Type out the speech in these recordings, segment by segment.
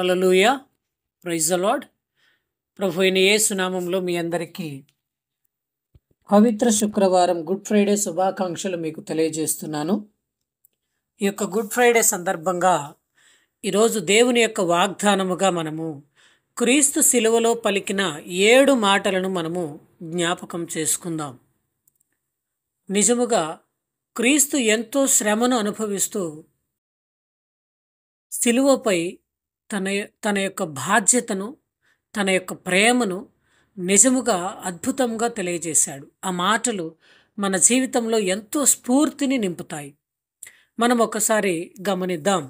అలలుయ ప్రైజ్ అలాడ్ ప్రభు అయిన ఏ సునామంలో మీ అందరికీ పవిత్ర శుక్రవారం గుడ్ ఫ్రైడే శుభాకాంక్షలు మీకు తెలియజేస్తున్నాను ఈ యొక్క గుడ్ ఫ్రైడే సందర్భంగా ఈరోజు దేవుని యొక్క వాగ్దానముగా మనము క్రీస్తు శిలువలో పలికిన ఏడు మాటలను మనము జ్ఞాపకం చేసుకుందాం నిజముగా క్రీస్తు ఎంతో శ్రమను అనుభవిస్తూ శిలువపై తన తన యొక్క బాధ్యతను తన యొక్క ప్రేమను నిజముగా అద్భుతంగా తెలియజేశాడు ఆ మాటలు మన జీవితంలో ఎంతో స్ఫూర్తిని నింపుతాయి మనం ఒకసారి గమనిద్దాం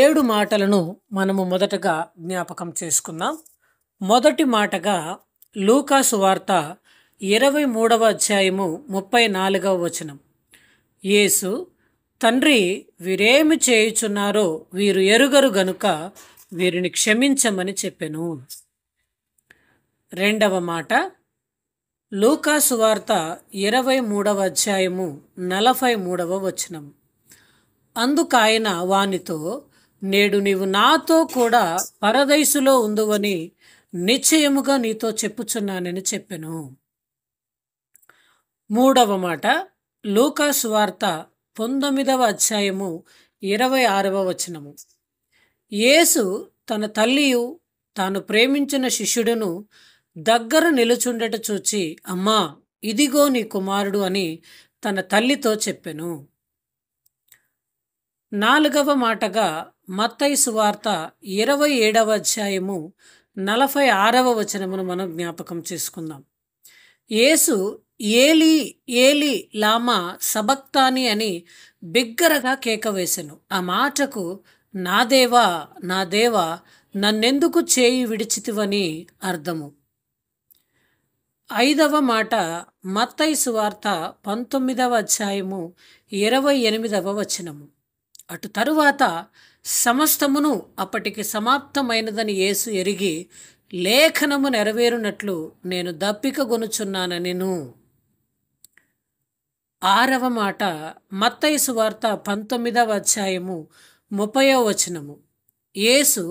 ఏడు మాటలను మనము మొదటగా జ్ఞాపకం చేసుకుందాం మొదటి మాటగా లూకాసు వార్త ఇరవై మూడవ అధ్యాయము ముప్పై నాలుగవ వచనం యేసు తండ్రి వీరేమి చేయుచున్నారో వీరు ఎరుగరు గనుక వీరిని క్షమించమని చెప్పెను రెండవ మాట లూకాసు వార్త ఇరవై మూడవ అధ్యాయము నలభై మూడవ వచనం అందుకాయన వానితో నేడు నీవు నాతో కూడా పరదేశులో ఉందవని నిశ్చయముగా నీతో చెప్పుచున్నానని చెప్పెను మూడవ మాట లూకాసు వార్త పంతొమ్మిదవ అధ్యాయము ఇరవై ఆరవ వచనము యేసు తన తల్లియు తాను ప్రేమించిన శిష్యుడును దగ్గర నిలుచుండట చూచి అమ్మా ఇదిగో నీ కుమారుడు అని తన తల్లితో చెప్పెను నాలుగవ మాటగా మత్తయి సువార్త ఇరవై ఏడవ అధ్యాయము నలభై ఆరవ వచనమును మనం జ్ఞాపకం చేసుకుందాం యేసు ఏలి ఏలి లామా సబక్తాని అని బిగ్గరగా కేక వేసెను ఆ మాటకు నా దేవా నా దేవా నన్నెందుకు చేయి విడిచితివని అర్థము ఐదవ మాట మత్తయి సువార్త పంతొమ్మిదవ అధ్యాయము ఇరవై ఎనిమిదవ వచనము అటు తరువాత సమస్తమును అప్పటికి సమాప్తమైనదని యేసు ఎరిగి లేఖనము నెరవేరునట్లు నేను దప్పిక గొనుచున్నానని ఆరవ మాట మత్తైసు వార్త పంతొమ్మిదవ అధ్యాయము ముప్పయో వచనము యేసు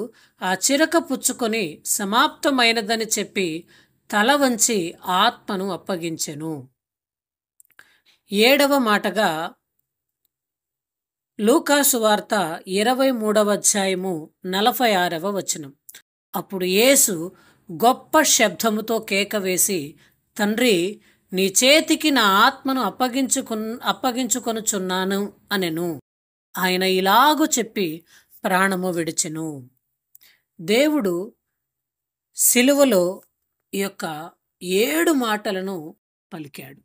ఆ చిరక పుచ్చుకొని సమాప్తమైనదని చెప్పి తల వంచి ఆత్మను అప్పగించెను ఏడవ మాటగా లూకాసు వార్త ఇరవై మూడవ అధ్యాయము నలభై ఆరవ వచనం అప్పుడు యేసు గొప్ప శబ్దముతో కేక వేసి తండ్రి నీ చేతికి నా ఆత్మను అప్పగించుకు అప్పగించుకొనుచున్నాను అనెను ఆయన ఇలాగు చెప్పి ప్రాణము విడిచెను దేవుడు శిలువలో ఈ యొక్క ఏడు మాటలను పలికాడు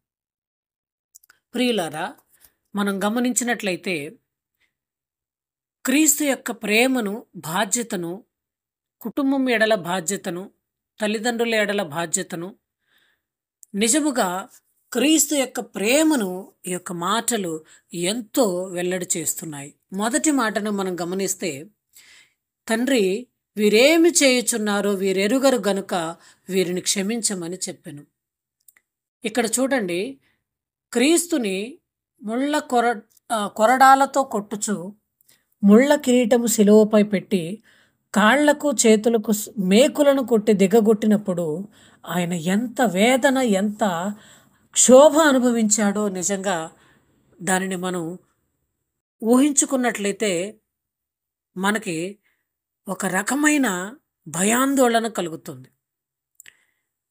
ప్రియులారా మనం గమనించినట్లయితే క్రీస్తు యొక్క ప్రేమను బాధ్యతను కుటుంబం ఎడల బాధ్యతను తల్లిదండ్రుల ఎడల బాధ్యతను నిజముగా క్రీస్తు యొక్క ప్రేమను ఈ యొక్క మాటలు ఎంతో వెల్లడి చేస్తున్నాయి మొదటి మాటను మనం గమనిస్తే తండ్రి వీరేమి చేయుచున్నారో వీరెరుగరు గనుక వీరిని క్షమించమని చెప్పాను ఇక్కడ చూడండి క్రీస్తుని ముళ్ళ కొర కొరడాలతో కొట్టుచు ముళ్ళ కిరీటము శిలువపై పెట్టి కాళ్లకు చేతులకు మేకులను కొట్టి దిగగొట్టినప్పుడు ఆయన ఎంత వేదన ఎంత క్షోభ అనుభవించాడో నిజంగా దానిని మనం ఊహించుకున్నట్లయితే మనకి ఒక రకమైన భయాందోళన కలుగుతుంది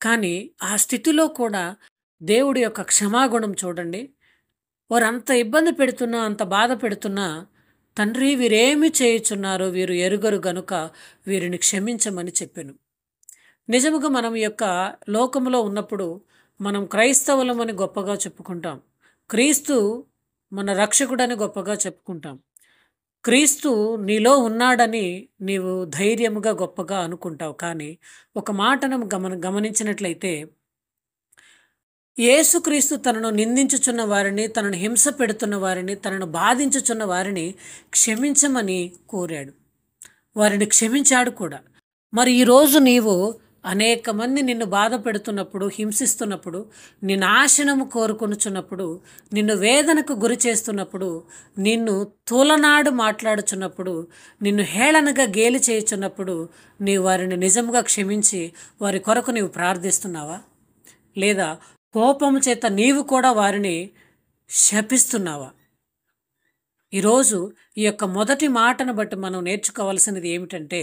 కానీ ఆ స్థితిలో కూడా దేవుడి యొక్క క్షమాగుణం చూడండి వారు అంత ఇబ్బంది పెడుతున్నా అంత బాధ పెడుతున్నా తండ్రి వీరేమి చేయుచున్నారో వీరు ఎరుగరు గనుక వీరిని క్షమించమని చెప్పాను నిజముగా మనం యొక్క లోకంలో ఉన్నప్పుడు మనం క్రైస్తవులమని గొప్పగా చెప్పుకుంటాం క్రీస్తు మన రక్షకుడని గొప్పగా చెప్పుకుంటాం క్రీస్తు నీలో ఉన్నాడని నీవు ధైర్యముగా గొప్పగా అనుకుంటావు కానీ ఒక మాటను గమన గమనించినట్లయితే యేసుక్రీస్తు తనను నిందించుచున్న వారిని తనను హింస పెడుతున్న వారిని తనను బాధించుచున్న వారిని క్షమించమని కోరాడు వారిని క్షమించాడు కూడా మరి ఈరోజు నీవు అనేక మంది నిన్ను బాధ పెడుతున్నప్పుడు హింసిస్తున్నప్పుడు నిన్ను ఆశనము కోరుకొనుచున్నప్పుడు నిన్ను వేదనకు గురి చేస్తున్నప్పుడు నిన్ను తూలనాడు మాట్లాడుచున్నప్పుడు నిన్ను హేళనగా గేలి చేయుచున్నప్పుడు నీ వారిని నిజముగా క్షమించి వారి కొరకు నీవు ప్రార్థిస్తున్నావా లేదా కోపము చేత నీవు కూడా వారిని శపిస్తున్నావా ఈరోజు ఈ యొక్క మొదటి మాటను బట్టి మనం నేర్చుకోవాల్సినది ఏమిటంటే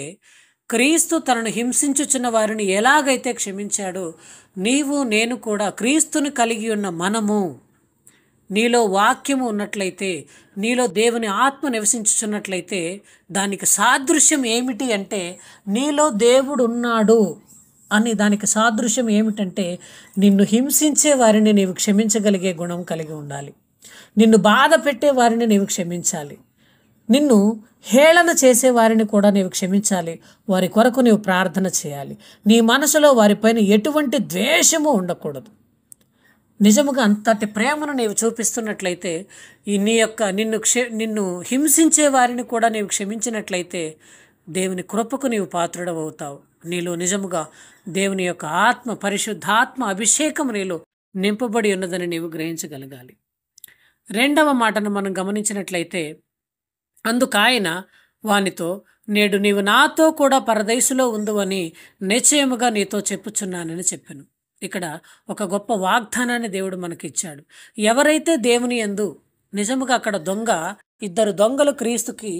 క్రీస్తు తనను హింసించుచున్న వారిని ఎలాగైతే క్షమించాడో నీవు నేను కూడా క్రీస్తుని కలిగి ఉన్న మనము నీలో వాక్యము ఉన్నట్లయితే నీలో దేవుని ఆత్మ నివసించుచున్నట్లయితే దానికి సాదృశ్యం ఏమిటి అంటే నీలో దేవుడు ఉన్నాడు అని దానికి సాదృశ్యం ఏమిటంటే నిన్ను హింసించే వారిని నీవు క్షమించగలిగే గుణం కలిగి ఉండాలి నిన్ను బాధ పెట్టే వారిని నీవు క్షమించాలి నిన్ను హేళన చేసే వారిని కూడా నీవు క్షమించాలి వారి కొరకు నీవు ప్రార్థన చేయాలి నీ మనసులో వారిపైన ఎటువంటి ద్వేషము ఉండకూడదు నిజముగా అంతటి ప్రేమను నీవు చూపిస్తున్నట్లయితే ఈ నీ యొక్క నిన్ను క్షే నిన్ను హింసించే వారిని కూడా నీవు క్షమించినట్లయితే దేవుని కృపకు నీవు పాత్రుడవవుతావు నీలో నిజముగా దేవుని యొక్క ఆత్మ పరిశుద్ధాత్మ అభిషేకం నీలో నింపబడి ఉన్నదని నీవు గ్రహించగలగాలి రెండవ మాటను మనం గమనించినట్లయితే అందుకాయన వానితో నేడు నీవు నాతో కూడా పరదేశులో ఉందని నిశ్చయముగా నీతో చెప్పుచున్నానని చెప్పాను ఇక్కడ ఒక గొప్ప వాగ్దానాన్ని దేవుడు మనకిచ్చాడు ఎవరైతే దేవుని ఎందు నిజముగా అక్కడ దొంగ ఇద్దరు దొంగలు క్రీస్తుకి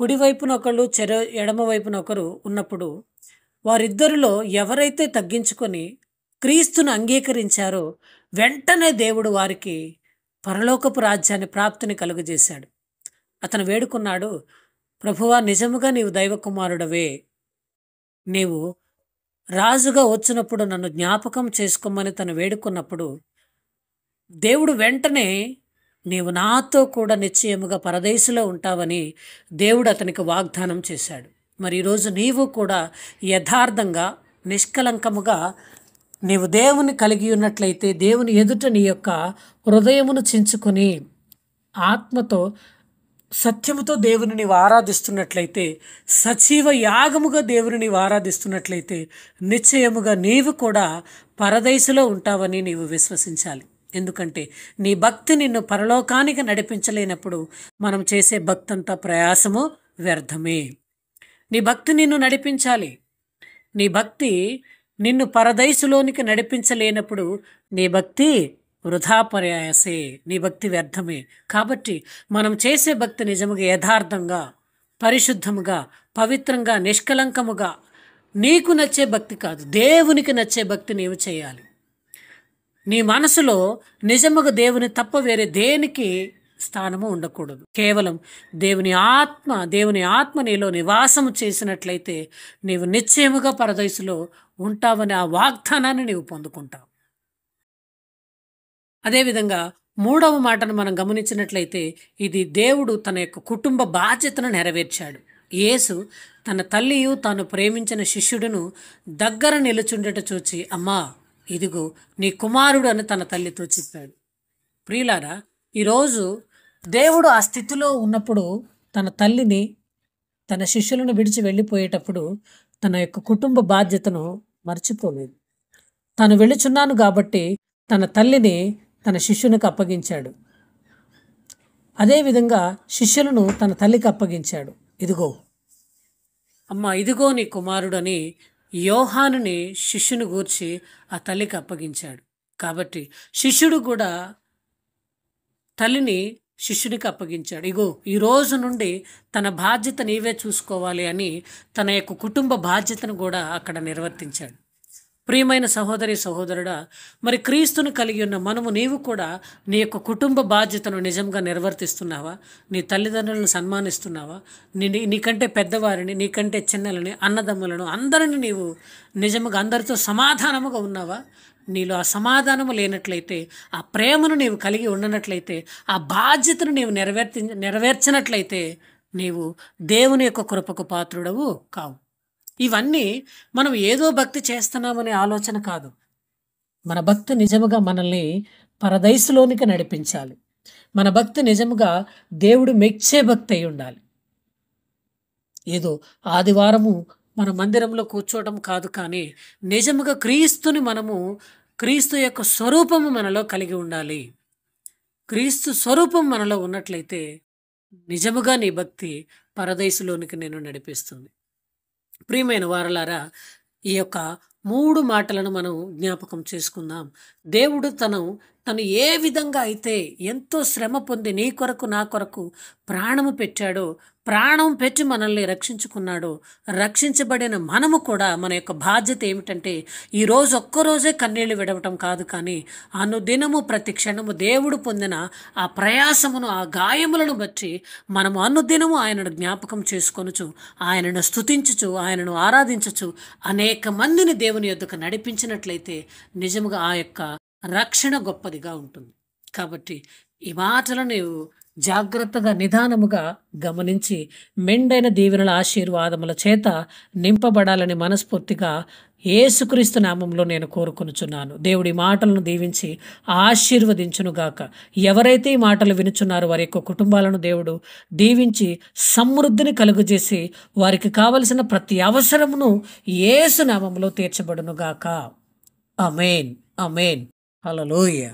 కుడివైపున ఒకళ్ళు చెర ఒకరు ఉన్నప్పుడు వారిద్దరిలో ఎవరైతే తగ్గించుకొని క్రీస్తును అంగీకరించారో వెంటనే దేవుడు వారికి పరలోకపు రాజ్యాన్ని ప్రాప్తిని కలుగజేశాడు అతను వేడుకున్నాడు ప్రభువా నిజముగా నీవు దైవకుమారుడవే నీవు రాజుగా వచ్చినప్పుడు నన్ను జ్ఞాపకం చేసుకోమని తను వేడుకున్నప్పుడు దేవుడు వెంటనే నీవు నాతో కూడా నిశ్చయముగా పరదేశంలో ఉంటావని దేవుడు అతనికి వాగ్దానం చేశాడు మరి ఈరోజు నీవు కూడా యథార్థంగా నిష్కలంకముగా నీవు దేవుని కలిగి ఉన్నట్లయితే దేవుని ఎదుట నీ యొక్క హృదయమును చించుకొని ఆత్మతో సత్యముతో దేవుని నీవు ఆరాధిస్తున్నట్లయితే సజీవ యాగముగా దేవుని నీవు ఆరాధిస్తున్నట్లయితే నిశ్చయముగా నీవు కూడా పరదేశలో ఉంటావని నీవు విశ్వసించాలి ఎందుకంటే నీ భక్తి నిన్ను పరలోకానికి నడిపించలేనప్పుడు మనం చేసే భక్తంతా ప్రయాసము వ్యర్థమే నీ భక్తి నిన్ను నడిపించాలి నీ భక్తి నిన్ను పరదయసులోనికి నడిపించలేనప్పుడు నీ భక్తి వృధా నీ భక్తి వ్యర్థమే కాబట్టి మనం చేసే భక్తి నిజముగా యథార్థంగా పరిశుద్ధముగా పవిత్రంగా నిష్కలంకముగా నీకు నచ్చే భక్తి కాదు దేవునికి నచ్చే భక్తి నీవు చేయాలి నీ మనసులో నిజముగా దేవుని తప్ప వేరే దేనికి స్థానము ఉండకూడదు కేవలం దేవుని ఆత్మ దేవుని ఆత్మ నీలో నివాసము చేసినట్లయితే నీవు నిశ్చయముగా పరదయసులో ఉంటావని ఆ వాగ్దానాన్ని నీవు పొందుకుంటావు అదేవిధంగా మూడవ మాటను మనం గమనించినట్లయితే ఇది దేవుడు తన యొక్క కుటుంబ బాధ్యతను నెరవేర్చాడు యేసు తన తల్లియు తాను ప్రేమించిన శిష్యుడును దగ్గర నిలుచుండట చూచి అమ్మా ఇదిగో నీ కుమారుడు అని తన తల్లితో చెప్పాడు ప్రియులారా ఈరోజు దేవుడు ఆ స్థితిలో ఉన్నప్పుడు తన తల్లిని తన శిష్యులను విడిచి వెళ్ళిపోయేటప్పుడు తన యొక్క కుటుంబ బాధ్యతను మర్చిపోలేదు తాను వెళ్ళుచున్నాను కాబట్టి తన తల్లిని తన శిష్యునికి అప్పగించాడు అదేవిధంగా శిష్యులను తన తల్లికి అప్పగించాడు ఇదిగో అమ్మ ఇదిగో నీ కుమారుడని యోహానుని శిష్యుని గూర్చి ఆ తల్లికి అప్పగించాడు కాబట్టి శిష్యుడు కూడా తల్లిని శిష్యునికి అప్పగించాడు ఇగో ఈ రోజు నుండి తన బాధ్యత నీవే చూసుకోవాలి అని తన యొక్క కుటుంబ బాధ్యతను కూడా అక్కడ నిర్వర్తించాడు ప్రియమైన సహోదరి సహోదరుడా మరి క్రీస్తును కలిగి ఉన్న మనము నీవు కూడా నీ యొక్క కుటుంబ బాధ్యతను నిజంగా నిర్వర్తిస్తున్నావా నీ తల్లిదండ్రులను సన్మానిస్తున్నావా నీ నీకంటే పెద్దవారిని నీకంటే చిన్నలని అన్నదమ్ములను అందరిని నీవు నిజంగా అందరితో సమాధానముగా ఉన్నావా నీలో ఆ సమాధానము లేనట్లయితే ఆ ప్రేమను నీవు కలిగి ఉండనట్లయితే ఆ బాధ్యతను నీవు నెరవేర్చి నెరవేర్చినట్లయితే నీవు దేవుని యొక్క కృపకు పాత్రుడవు కావు ఇవన్నీ మనం ఏదో భక్తి చేస్తున్నామనే ఆలోచన కాదు మన భక్తి నిజముగా మనల్ని పరదయసులోనికి నడిపించాలి మన భక్తి నిజముగా దేవుడు మెచ్చే భక్తి అయి ఉండాలి ఏదో ఆదివారము మన మందిరంలో కూర్చోవడం కాదు కానీ నిజముగా క్రీస్తుని మనము క్రీస్తు యొక్క స్వరూపము మనలో కలిగి ఉండాలి క్రీస్తు స్వరూపం మనలో ఉన్నట్లయితే నిజముగా నీ భక్తి పరదేశులోనికి నేను నడిపిస్తుంది ప్రియమైన వారలారా ఈ యొక్క మూడు మాటలను మనం జ్ఞాపకం చేసుకుందాం దేవుడు తను తను ఏ విధంగా అయితే ఎంతో శ్రమ పొంది నీ కొరకు నా కొరకు ప్రాణము పెట్టాడో ప్రాణం పెట్టి మనల్ని రక్షించుకున్నాడో రక్షించబడిన మనము కూడా మన యొక్క బాధ్యత ఏమిటంటే ఈరోజు ఒక్కరోజే కన్నీళ్లు విడవటం కాదు కానీ అనుదినము ప్రతి క్షణము దేవుడు పొందిన ఆ ప్రయాసమును ఆ గాయములను బట్టి మనము అనుదినము ఆయనను జ్ఞాపకం చేసుకొనుచు ఆయనను స్థుతించుచు ఆయనను ఆరాధించచ్చు అనేక మందిని దేవుడు దేవుని యొద్దకు నడిపించినట్లయితే నిజముగా ఆ యొక్క రక్షణ గొప్పదిగా ఉంటుంది కాబట్టి ఈ మాటలు నీవు జాగ్రత్తగా నిదానముగా గమనించి మెండైన దీవెనల ఆశీర్వాదముల చేత నింపబడాలని మనస్ఫూర్తిగా ఏసుక్రీస్తు నామంలో నేను కోరుకునుచున్నాను దేవుడి మాటలను దీవించి ఆశీర్వదించునుగాక ఎవరైతే ఈ మాటలు వినుచున్నారో వారి యొక్క కుటుంబాలను దేవుడు దీవించి సమృద్ధిని కలుగజేసి వారికి కావలసిన ప్రతి అవసరమును ఏసు నామంలో తీర్చబడునుగాక అమేన్ అమేన్ హలలోయ